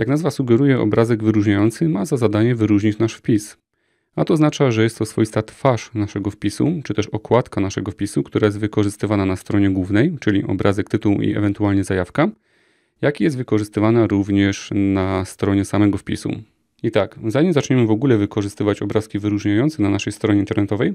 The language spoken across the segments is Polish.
Jak nazwa sugeruje, obrazek wyróżniający ma za zadanie wyróżnić nasz wpis. A to oznacza, że jest to swoista twarz naszego wpisu, czy też okładka naszego wpisu, która jest wykorzystywana na stronie głównej, czyli obrazek, tytuł i ewentualnie zajawka, jak i jest wykorzystywana również na stronie samego wpisu. I tak, zanim zaczniemy w ogóle wykorzystywać obrazki wyróżniające na naszej stronie internetowej,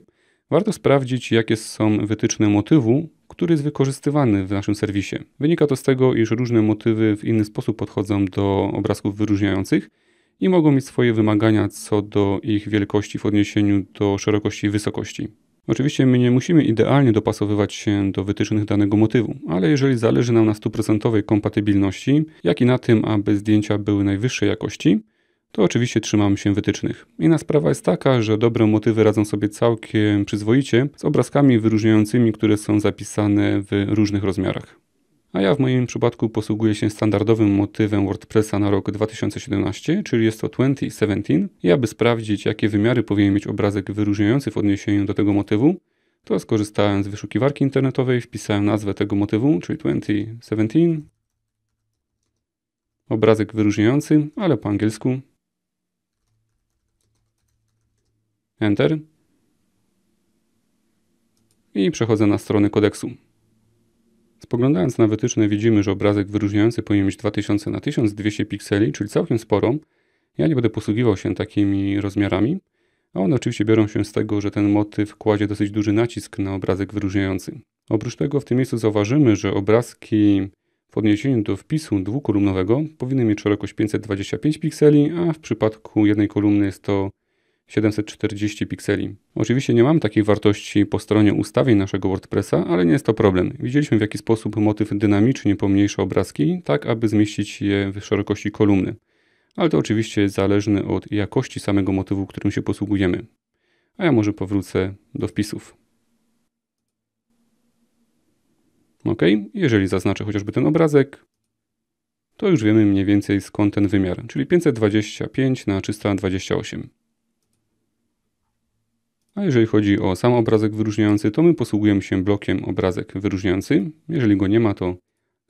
warto sprawdzić, jakie są wytyczne motywu który jest wykorzystywany w naszym serwisie. Wynika to z tego, iż różne motywy w inny sposób podchodzą do obrazków wyróżniających i mogą mieć swoje wymagania co do ich wielkości w odniesieniu do szerokości i wysokości. Oczywiście my nie musimy idealnie dopasowywać się do wytycznych danego motywu, ale jeżeli zależy nam na stuprocentowej kompatybilności, jak i na tym, aby zdjęcia były najwyższej jakości, to oczywiście trzymam się wytycznych. Inna sprawa jest taka, że dobre motywy radzą sobie całkiem przyzwoicie z obrazkami wyróżniającymi, które są zapisane w różnych rozmiarach. A ja w moim przypadku posługuję się standardowym motywem WordPressa na rok 2017, czyli jest to 2017 i aby sprawdzić jakie wymiary powinien mieć obrazek wyróżniający w odniesieniu do tego motywu, to skorzystałem z wyszukiwarki internetowej, wpisałem nazwę tego motywu, czyli 2017, obrazek wyróżniający, ale po angielsku, Enter. I przechodzę na stronę kodeksu. Spoglądając na wytyczne widzimy, że obrazek wyróżniający powinien mieć 2000 na 1200 pikseli, czyli całkiem sporo. Ja nie będę posługiwał się takimi rozmiarami, a one oczywiście biorą się z tego, że ten motyw kładzie dosyć duży nacisk na obrazek wyróżniający. Oprócz tego w tym miejscu zauważymy, że obrazki w odniesieniu do wpisu dwukolumnowego powinny mieć szerokość 525 pikseli, a w przypadku jednej kolumny jest to 740 pikseli. Oczywiście nie mam takiej wartości po stronie ustawień naszego WordPressa, ale nie jest to problem. Widzieliśmy w jaki sposób motyw dynamicznie pomniejsza obrazki, tak aby zmieścić je w szerokości kolumny. Ale to oczywiście jest zależne od jakości samego motywu, którym się posługujemy. A ja może powrócę do wpisów. OK, jeżeli zaznaczę chociażby ten obrazek, to już wiemy mniej więcej skąd ten wymiar, czyli 525 na 328. A jeżeli chodzi o sam obrazek wyróżniający, to my posługujemy się blokiem obrazek wyróżniający. Jeżeli go nie ma, to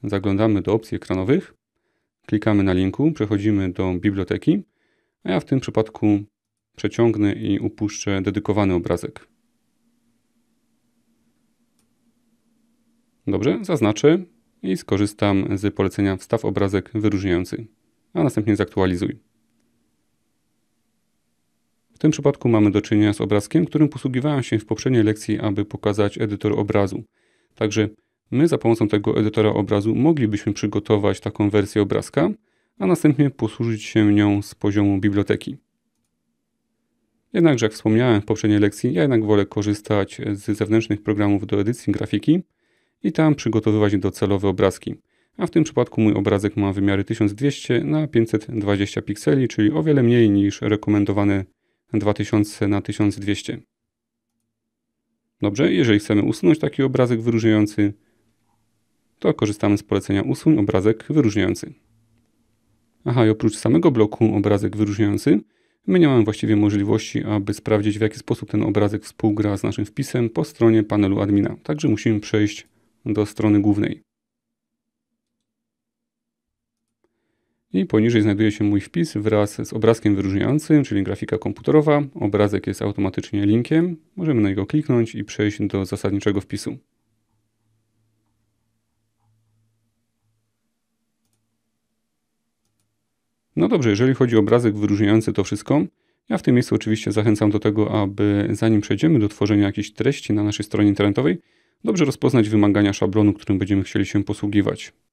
zaglądamy do opcji ekranowych, klikamy na linku, przechodzimy do biblioteki, a ja w tym przypadku przeciągnę i upuszczę dedykowany obrazek. Dobrze, zaznaczę i skorzystam z polecenia wstaw obrazek wyróżniający, a następnie zaktualizuj. W tym przypadku mamy do czynienia z obrazkiem, którym posługiwałem się w poprzedniej lekcji, aby pokazać edytor obrazu. Także my za pomocą tego edytora obrazu moglibyśmy przygotować taką wersję obrazka, a następnie posłużyć się nią z poziomu biblioteki. Jednakże, jak wspomniałem w poprzedniej lekcji, ja jednak wolę korzystać z zewnętrznych programów do edycji grafiki i tam przygotowywać docelowe obrazki. A w tym przypadku mój obrazek ma wymiary 1200 na 520 pikseli, czyli o wiele mniej niż rekomendowane 2000 na 1200. Dobrze, jeżeli chcemy usunąć taki obrazek wyróżniający, to korzystamy z polecenia usuń obrazek wyróżniający. Aha, i oprócz samego bloku obrazek wyróżniający, my nie mamy właściwie możliwości, aby sprawdzić w jaki sposób ten obrazek współgra z naszym wpisem po stronie panelu admina. Także musimy przejść do strony głównej. I poniżej znajduje się mój wpis wraz z obrazkiem wyróżniającym, czyli grafika komputerowa. Obrazek jest automatycznie linkiem. Możemy na niego kliknąć i przejść do zasadniczego wpisu. No dobrze, jeżeli chodzi o obrazek wyróżniający to wszystko, ja w tym miejscu oczywiście zachęcam do tego, aby zanim przejdziemy do tworzenia jakiejś treści na naszej stronie internetowej, dobrze rozpoznać wymagania szablonu, którym będziemy chcieli się posługiwać.